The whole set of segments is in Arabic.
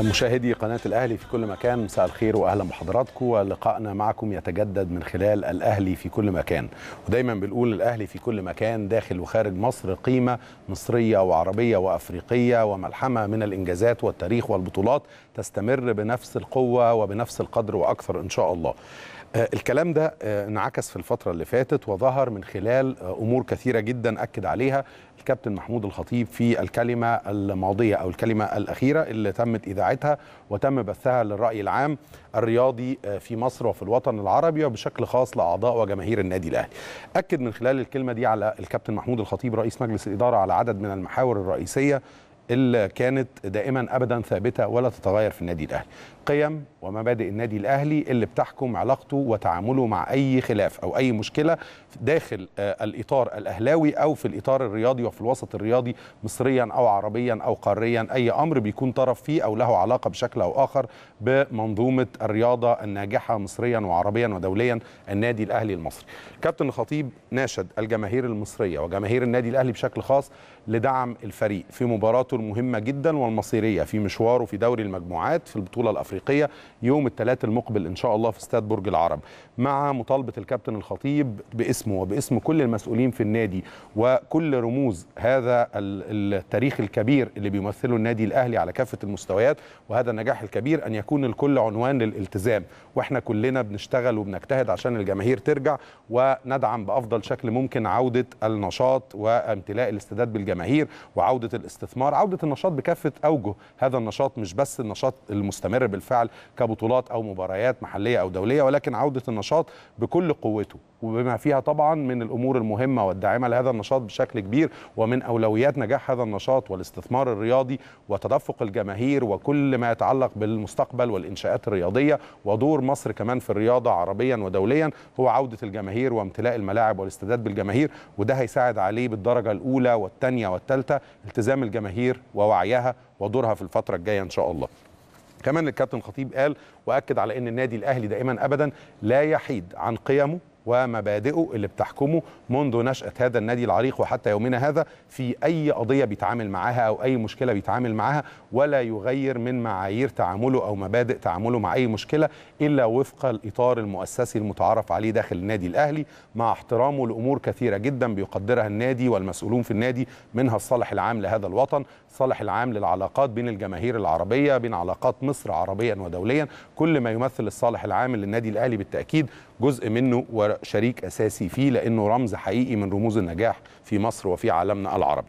مشاهدي قناة الأهلي في كل مكان مساء الخير وأهلا بحضراتكم ولقائنا معكم يتجدد من خلال الأهلي في كل مكان ودايما بنقول الأهلي في كل مكان داخل وخارج مصر قيمة مصرية وعربية وأفريقية وملحمة من الإنجازات والتاريخ والبطولات تستمر بنفس القوة وبنفس القدر وأكثر إن شاء الله آه، الكلام ده آه، انعكس في الفترة اللي فاتت وظهر من خلال آه، أمور كثيرة جدا أكد عليها الكابتن محمود الخطيب في الكلمة الماضية أو الكلمة الأخيرة اللي تمت إذاعتها وتم بثها للرأي العام الرياضي في مصر وفي الوطن العربي وبشكل خاص لأعضاء وجماهير النادي الأهلي أكد من خلال الكلمة دي على الكابتن محمود الخطيب رئيس مجلس الإدارة على عدد من المحاور الرئيسية اللي كانت دائما ابدا ثابته ولا تتغير في النادي الاهلي قيم ومبادئ النادي الاهلي اللي بتحكم علاقته وتعامله مع اي خلاف او اي مشكله داخل آه، الاطار الاهلاوي او في الاطار الرياضي وفي الوسط الرياضي مصريا او عربيا او قاريا اي امر بيكون طرف فيه او له علاقه بشكل او اخر بمنظومه الرياضه الناجحه مصريا وعربيا ودوليا النادي الاهلي المصري. كابتن الخطيب ناشد الجماهير المصريه وجماهير النادي الاهلي بشكل خاص لدعم الفريق في مباراته المهمه جدا والمصيريه في مشواره في دوري المجموعات في البطوله الافريقيه الافريقيه يوم الثلاث المقبل ان شاء الله في استاد برج العرب مع مطالبه الكابتن الخطيب باسمه وباسم كل المسؤولين في النادي وكل رموز هذا التاريخ الكبير اللي بيمثله النادي الاهلي على كافه المستويات وهذا النجاح الكبير ان يكون الكل عنوان للالتزام واحنا كلنا بنشتغل وبنجتهد عشان الجماهير ترجع وندعم بافضل شكل ممكن عوده النشاط وامتلاء الاستداد بالجماهير وعوده الاستثمار عوده النشاط بكافه اوجه هذا النشاط مش بس النشاط المستمر بالفعل بالفعل كبطولات او مباريات محليه او دوليه ولكن عوده النشاط بكل قوته وبما فيها طبعا من الامور المهمه والداعمه لهذا النشاط بشكل كبير ومن اولويات نجاح هذا النشاط والاستثمار الرياضي وتدفق الجماهير وكل ما يتعلق بالمستقبل والانشاءات الرياضيه ودور مصر كمان في الرياضه عربيا ودوليا هو عوده الجماهير وامتلاء الملاعب والاستادات بالجماهير وده هيساعد عليه بالدرجه الاولى والثانيه والثالثه التزام الجماهير ووعيها ودورها في الفتره الجايه ان شاء الله كمان الكابتن الخطيب قال واكد على ان النادي الاهلي دائما ابدا لا يحيد عن قيمه ومبادئه اللي بتحكمه منذ نشأة هذا النادي العريق وحتى يومنا هذا في أي قضية بيتعامل معاها أو أي مشكلة بيتعامل معاها ولا يغير من معايير تعامله أو مبادئ تعامله مع أي مشكلة إلا وفق الإطار المؤسسي المتعارف عليه داخل النادي الأهلي مع احترامه لأمور كثيرة جدا بيقدرها النادي والمسؤولون في النادي منها الصالح العام لهذا الوطن الصالح العام للعلاقات بين الجماهير العربية بين علاقات مصر عربيا ودوليا كل ما يمثل الصالح العام للنادي الأهلي بالتأكيد جزء منه وشريك اساسي فيه لانه رمز حقيقي من رموز النجاح في مصر وفي عالمنا العربي.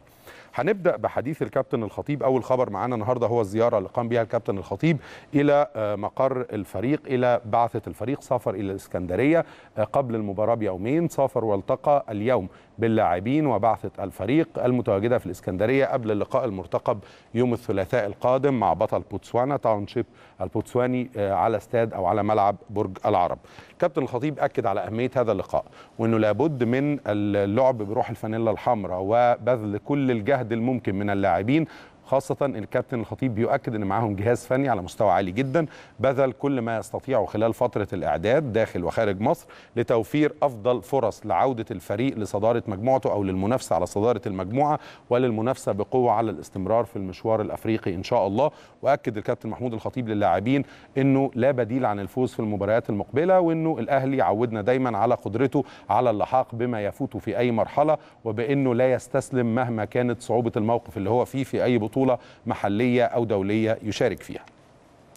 هنبدا بحديث الكابتن الخطيب اول خبر معانا النهارده هو الزياره اللي قام بها الكابتن الخطيب الى آه، مقر الفريق الى بعثه الفريق سافر الى الاسكندريه آه، قبل المباراه بيومين سافر والتقى اليوم باللاعبين وبعثة الفريق المتواجدة في الإسكندرية قبل اللقاء المرتقب يوم الثلاثاء القادم مع بطل بوتسوانا تاونشيب البوتسواني آه، على استاد أو على ملعب برج العرب كابتن الخطيب أكد على أهمية هذا اللقاء وأنه لابد من اللعب بروح الفانيلا الحمراء وبذل كل الجهد الممكن من اللاعبين خاصه الكابتن الخطيب بيؤكد ان معاهم جهاز فني على مستوى عالي جدا بذل كل ما يستطيعه خلال فتره الاعداد داخل وخارج مصر لتوفير افضل فرص لعوده الفريق لصداره مجموعته او للمنافسه على صداره المجموعه وللمنافسه بقوه على الاستمرار في المشوار الافريقي ان شاء الله واكد الكابتن محمود الخطيب للاعبين انه لا بديل عن الفوز في المباريات المقبله وانه الاهلي عودنا دايما على قدرته على اللحاق بما يفوته في اي مرحله وبانه لا يستسلم مهما كانت صعوبه الموقف اللي هو فيه في اي بطوله بطولة محلية أو دولية يشارك فيها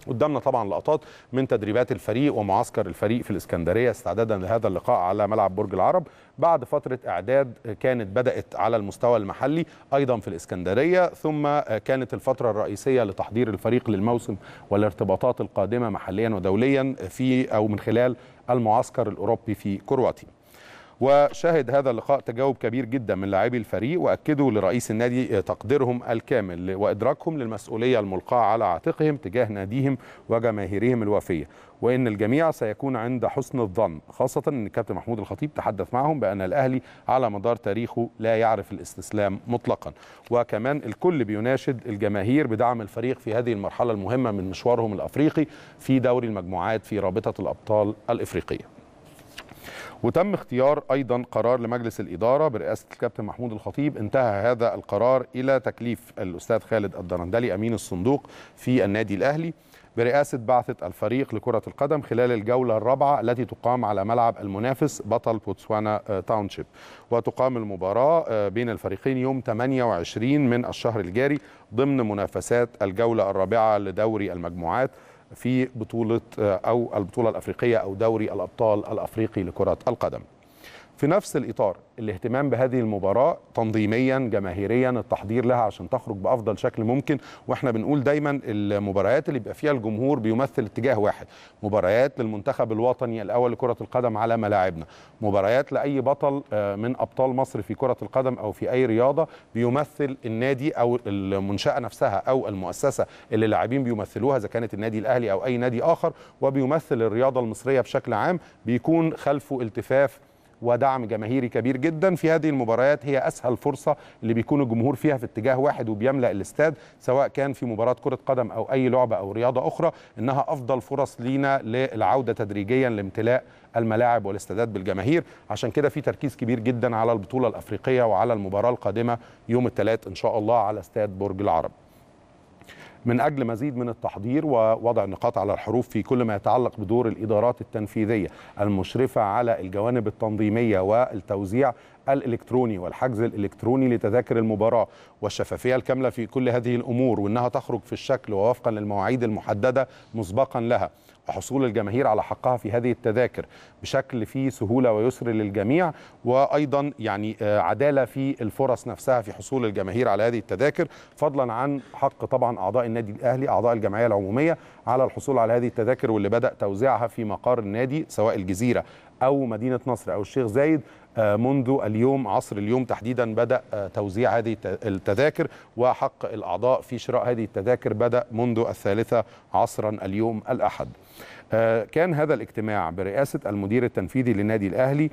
قدامنا طبعا لقطات من تدريبات الفريق ومعسكر الفريق في الإسكندرية استعدادا لهذا اللقاء على ملعب برج العرب بعد فترة إعداد كانت بدأت على المستوى المحلي أيضا في الإسكندرية ثم كانت الفترة الرئيسية لتحضير الفريق للموسم والارتباطات القادمة محليا ودوليا في أو من خلال المعسكر الأوروبي في كرواتيا وشهد هذا اللقاء تجاوب كبير جدا من لاعبي الفريق واكدوا لرئيس النادي تقديرهم الكامل وادراكهم للمسؤوليه الملقاه على عاتقهم تجاه ناديهم وجماهيرهم الوفيه وان الجميع سيكون عند حسن الظن خاصه ان الكابتن محمود الخطيب تحدث معهم بان الاهلي على مدار تاريخه لا يعرف الاستسلام مطلقا وكمان الكل بيناشد الجماهير بدعم الفريق في هذه المرحله المهمه من مشوارهم الافريقي في دوري المجموعات في رابطه الابطال الافريقيه وتم اختيار ايضا قرار لمجلس الاداره برئاسه الكابتن محمود الخطيب انتهى هذا القرار الى تكليف الاستاذ خالد الدرندلي امين الصندوق في النادي الاهلي برئاسة بعثة الفريق لكرة القدم خلال الجولة الرابعة التي تقام على ملعب المنافس بطل بوتسوانا آه، تاونشيب وتقام المباراة آه، بين الفريقين يوم 28 من الشهر الجاري ضمن منافسات الجولة الرابعة لدوري المجموعات في بطوله آه، او البطوله الافريقيه او دوري الابطال الافريقي لكره القدم في نفس الإطار الاهتمام بهذه المباراة تنظيميا جماهيريا التحضير لها عشان تخرج بأفضل شكل ممكن وإحنا بنقول دايما المباريات اللي بيبقى فيها الجمهور بيمثل اتجاه واحد مباريات للمنتخب الوطني الأول لكرة القدم على ملاعبنا مباريات لأي بطل آه، من أبطال مصر في كرة القدم أو في أي رياضة بيمثل النادي أو المنشأة نفسها أو المؤسسة اللي اللاعبين بيمثلوها إذا كانت النادي الأهلي أو أي نادي آخر وبيمثل الرياضة المصرية بشكل عام بيكون خلفه التفاف ودعم جماهيري كبير جدا في هذه المباريات هي اسهل فرصه اللي بيكون الجمهور فيها في اتجاه واحد وبيملا الاستاد سواء كان في مباراه كره قدم او اي لعبه او رياضه اخرى انها افضل فرص لينا للعوده تدريجيا لامتلاء الملاعب والاستادات بالجماهير عشان كده في تركيز كبير جدا على البطوله الافريقيه وعلى المباراه القادمه يوم الثلاث ان شاء الله على استاد برج العرب من أجل مزيد من التحضير ووضع النقاط على الحروف في كل ما يتعلق بدور الإدارات التنفيذية المشرفة على الجوانب التنظيمية والتوزيع الالكتروني والحجز الالكتروني لتذاكر المباراه والشفافيه الكامله في كل هذه الامور وانها تخرج في الشكل ووفقا للمواعيد المحدده مسبقا لها وحصول الجماهير على حقها في هذه التذاكر بشكل فيه سهوله ويسر للجميع وايضا يعني آه، عداله في الفرص نفسها في حصول الجماهير على هذه التذاكر فضلا عن حق طبعا اعضاء النادي الاهلي اعضاء الجمعيه العموميه على الحصول على هذه التذاكر واللي بدا توزيعها في مقار النادي سواء الجزيره او مدينه نصر او الشيخ زايد آه، منذ اليوم عصر اليوم تحديدا بدا آه، توزيع هذه التذاكر وحق الاعضاء في شراء هذه التذاكر بدا منذ الثالثه عصرا اليوم الاحد آه، كان هذا الاجتماع برئاسه المدير التنفيذي للنادي الاهلي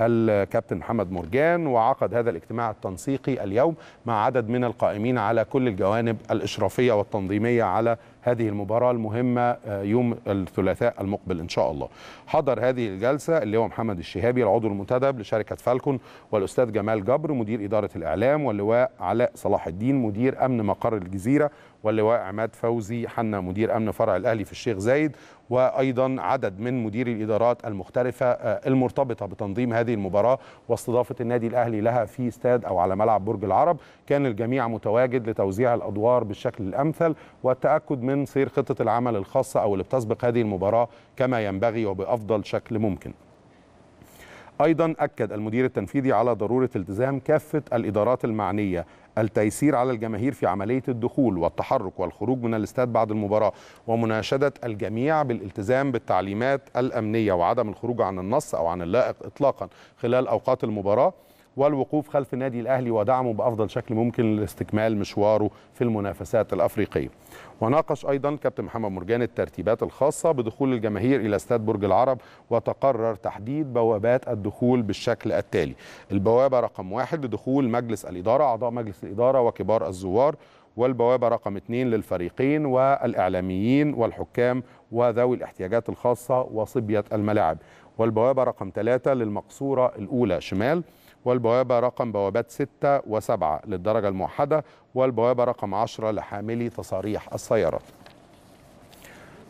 الكابتن محمد مرجان وعقد هذا الاجتماع التنسيقي اليوم مع عدد من القائمين على كل الجوانب الإشرافية والتنظيمية على هذه المباراة المهمة آه، يوم الثلاثاء المقبل إن شاء الله حضر هذه الجلسة اللي هو محمد الشهابي العضو المنتدب لشركة فالكون والأستاذ جمال جبر مدير إدارة الإعلام واللواء علاء صلاح الدين مدير أمن مقر الجزيرة واللواء عماد فوزي حنا مدير أمن فرع الأهلي في الشيخ زايد وأيضا عدد من مديري الإدارات المختلفة آه، المرتبطة بتنظيم هذه المباراة واستضافة النادي الأهلي لها في استاد أو على ملعب برج العرب كان الجميع متواجد لتوزيع الأدوار بالشكل الأمثل والتأكد من من سير خطة العمل الخاصة أو اللي بتسبق هذه المباراة كما ينبغي وبأفضل شكل ممكن أيضا أكد المدير التنفيذي على ضرورة التزام كافة الإدارات المعنية التيسير على الجماهير في عملية الدخول والتحرك والخروج من الاستاد بعد المباراة ومناشدة الجميع بالالتزام بالتعليمات الأمنية وعدم الخروج عن النص أو عن اللائق إطلاقا خلال أوقات المباراة والوقوف خلف النادي الأهلي ودعمه بأفضل شكل ممكن لاستكمال مشواره في المنافسات الأفريقية وناقش أيضا كابتن محمد مرجان الترتيبات الخاصة بدخول الجماهير إلى استاد برج العرب وتقرر تحديد بوابات الدخول بالشكل التالي البوابة رقم واحد لدخول مجلس الإدارة أعضاء مجلس الإدارة وكبار الزوار والبوابة رقم اثنين للفريقين والإعلاميين والحكام وذوي الاحتياجات الخاصة وصبية الملاعب والبوابة رقم ثلاثة للمقصورة الأولى شمال والبوابة رقم بوابات 6 و7 للدرجة الموحدة والبوابة رقم 10 لحاملي تصاريح السيارات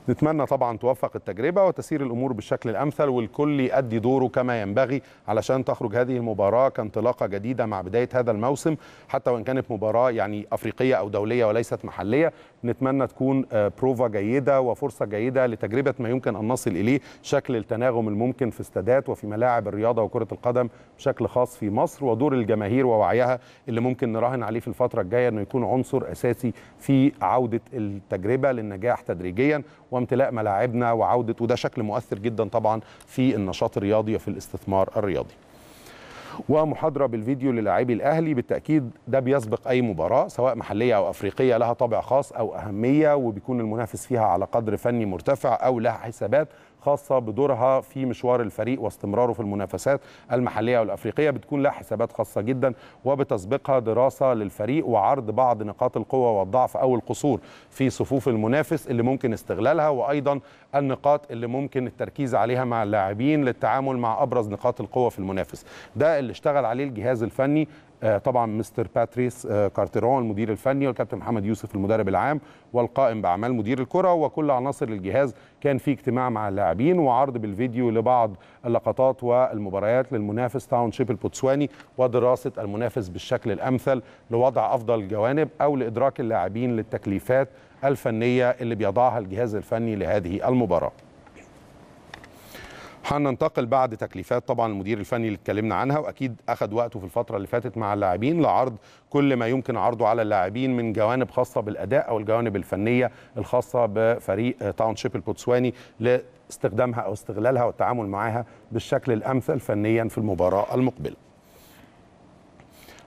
نتمنى طبعا توفق التجربه وتسير الامور بالشكل الامثل والكل يؤدي دوره كما ينبغي علشان تخرج هذه المباراه كانطلاقه جديده مع بدايه هذا الموسم حتى وان كانت مباراه يعني افريقيه او دوليه وليست محليه نتمنى تكون آه، بروفا جيده وفرصه جيده لتجربه ما يمكن ان نصل اليه شكل التناغم الممكن في استادات وفي ملاعب الرياضه وكره القدم بشكل خاص في مصر ودور الجماهير ووعيها اللي ممكن نراهن عليه في الفتره الجايه انه يكون عنصر اساسي في عوده التجربه للنجاح تدريجيا وامتلاء ملاعبنا وعوده وده شكل مؤثر جدا طبعا في النشاط الرياضي وفي الاستثمار الرياضي. ومحاضرة بالفيديو للاعبي الأهلي بالتأكيد ده بيسبق أي مباراة سواء محلية أو أفريقية لها طابع خاص أو أهمية وبيكون المنافس فيها على قدر فني مرتفع أو لها حسابات خاصه بدورها في مشوار الفريق واستمراره في المنافسات المحليه والافريقيه بتكون لها حسابات خاصه جدا وبتسبقها دراسه للفريق وعرض بعض نقاط القوه والضعف او القصور في صفوف المنافس اللي ممكن استغلالها وايضا النقاط اللي ممكن التركيز عليها مع اللاعبين للتعامل مع ابرز نقاط القوه في المنافس ده اللي اشتغل عليه الجهاز الفني آه، طبعا مستر باتريس آه، كارتيرون المدير الفني والكابتن محمد يوسف المدرب العام والقائم باعمال مدير الكره وكل عناصر الجهاز كان في اجتماع مع اللاعبين وعرض بالفيديو لبعض اللقطات والمباريات للمنافس تاون شيب البوتسواني ودراسه المنافس بالشكل الامثل لوضع افضل الجوانب او لادراك اللاعبين للتكليفات الفنيه اللي بيضعها الجهاز الفني لهذه المباراه هننتقل بعد تكليفات طبعا المدير الفني اللي اتكلمنا عنها واكيد اخذ وقته في الفتره اللي فاتت مع اللاعبين لعرض كل ما يمكن عرضه على اللاعبين من جوانب خاصه بالاداء او الجوانب الفنيه الخاصه بفريق تاونشيب البوتسواني لاستخدامها او استغلالها والتعامل معها بالشكل الامثل فنيا في المباراه المقبله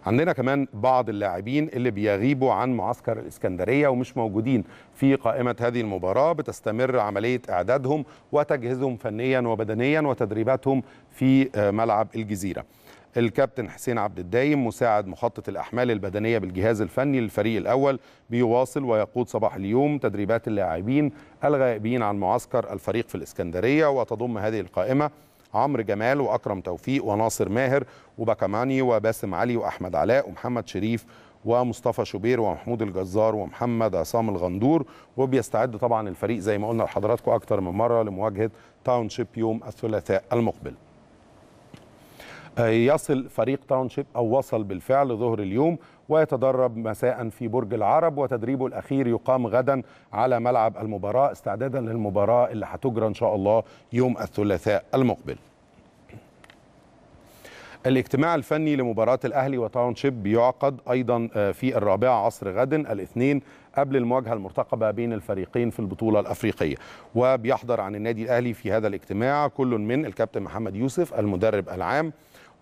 عندنا كمان بعض اللاعبين اللي بيغيبوا عن معسكر الإسكندرية ومش موجودين في قائمة هذه المباراة بتستمر عملية إعدادهم وتجهيزهم فنيا وبدنيا وتدريباتهم في آه، ملعب الجزيرة الكابتن حسين عبد الدايم مساعد مخطط الأحمال البدنية بالجهاز الفني للفريق الأول بيواصل ويقود صباح اليوم تدريبات اللاعبين الغائبين عن معسكر الفريق في الإسكندرية وتضم هذه القائمة عمرو جمال واكرم توفيق وناصر ماهر وبكماني وباسم علي واحمد علاء ومحمد شريف ومصطفى شوبير ومحمود الجزار ومحمد عصام الغندور وبيستعد طبعا الفريق زي ما قلنا لحضراتكم اكتر من مره لمواجهه تاونشيب يوم الثلاثاء المقبل آه، يصل فريق تاونشيب او وصل بالفعل ظهر اليوم ويتدرب مساء في برج العرب وتدريبه الأخير يقام غدا على ملعب المباراة استعدادا للمباراة اللي هتجرى إن شاء الله يوم الثلاثاء المقبل الاجتماع الفني لمباراة الأهلي وتاونشيب يعقد أيضا آه، في الرابعة عصر غد الاثنين قبل المواجهة المرتقبة بين الفريقين في البطولة الأفريقية وبيحضر عن النادي الأهلي في هذا الاجتماع كل من الكابتن محمد يوسف المدرب العام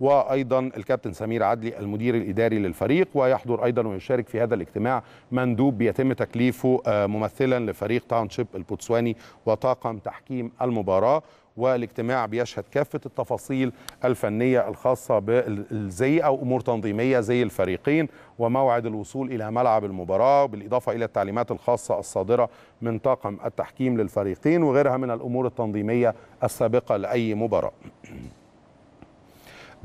وايضا الكابتن سمير عدلي المدير الاداري للفريق ويحضر ايضا ويشارك في هذا الاجتماع مندوب بيتم تكليفه آه، ممثلا لفريق تاونشيب البوتسواني وطاقم تحكيم المباراه والاجتماع بيشهد كافة التفاصيل الفنية الخاصة بالزي أو أمور تنظيمية زي الفريقين وموعد الوصول إلى ملعب المباراة بالإضافة إلى التعليمات الخاصة الصادرة من طاقم التحكيم للفريقين وغيرها من الأمور التنظيمية السابقة لأي مباراة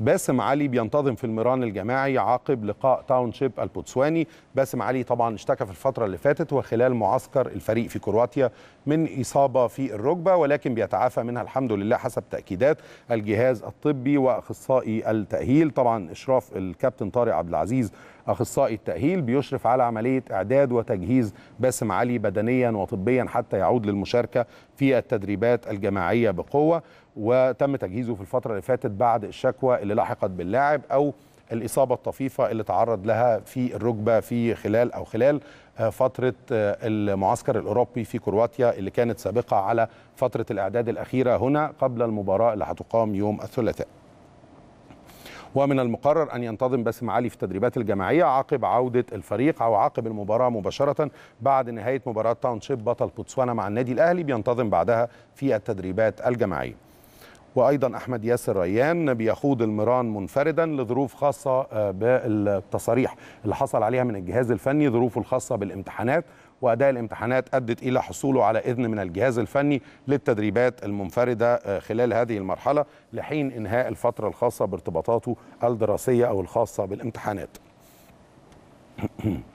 باسم علي بينتظم في المران الجماعي عقب لقاء تاونشيب البوتسواني باسم علي طبعا اشتكى في الفترة اللي فاتت وخلال معسكر الفريق في كرواتيا من إصابة في الركبة ولكن بيتعافى منها الحمد لله حسب تأكيدات الجهاز الطبي وأخصائي التأهيل طبعا إشراف الكابتن طارق عبد العزيز اخصائي التاهيل بيشرف على عمليه اعداد وتجهيز باسم علي بدنيا وطبيا حتى يعود للمشاركه في التدريبات الجماعيه بقوه وتم تجهيزه في الفترة اللي فاتت بعد الشكوى اللي لحقت باللاعب أو الإصابة الطفيفة اللي تعرض لها في الركبة في خلال أو خلال آه، فترة آه، المعسكر الأوروبي في كرواتيا اللي كانت سابقة على فترة الإعداد الأخيرة هنا قبل المباراة اللي هتقام يوم الثلاثاء ومن المقرر أن ينتظم باسم علي في التدريبات الجماعية عقب عودة الفريق أو عقب المباراة مباشرة بعد نهاية مباراة تاونشيب بطل بوتسوانا مع النادي الأهلي بينتظم بعدها في التدريبات الجماعية وايضا احمد ياسر ريان بيخوض المران منفردا لظروف خاصه آه، بالتصاريح اللي حصل عليها من الجهاز الفني ظروفه الخاصه بالامتحانات واداء الامتحانات ادت الى حصوله على اذن من الجهاز الفني للتدريبات المنفرده آه، خلال هذه المرحله لحين انهاء الفتره الخاصه بارتباطاته الدراسيه او الخاصه بالامتحانات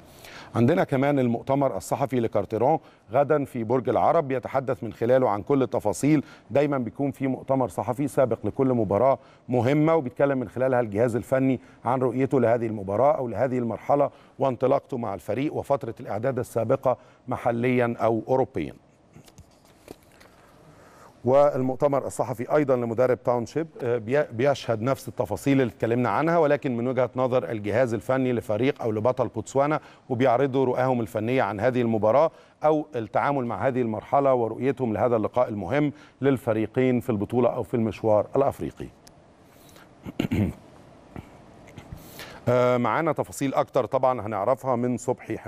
عندنا كمان المؤتمر الصحفي لكارتيرون غدا في برج العرب يتحدث من خلاله عن كل التفاصيل دايما بيكون في مؤتمر صحفي سابق لكل مباراه مهمه وبيتكلم من خلالها الجهاز الفني عن رؤيته لهذه المباراه او لهذه المرحله وانطلاقته مع الفريق وفتره الاعداد السابقه محليا او اوروبيا والمؤتمر الصحفي ايضا لمدرب تاونشيب آه، بيشهد نفس التفاصيل اللي اتكلمنا عنها ولكن من وجهه نظر الجهاز الفني لفريق او لبطل بوتسوانا وبيعرضوا رؤاهم الفنيه عن هذه المباراه او التعامل مع هذه المرحله ورؤيتهم لهذا اللقاء المهم للفريقين في البطوله او في المشوار الافريقي. آه، معانا تفاصيل اكتر طبعا هنعرفها من صبحي حمد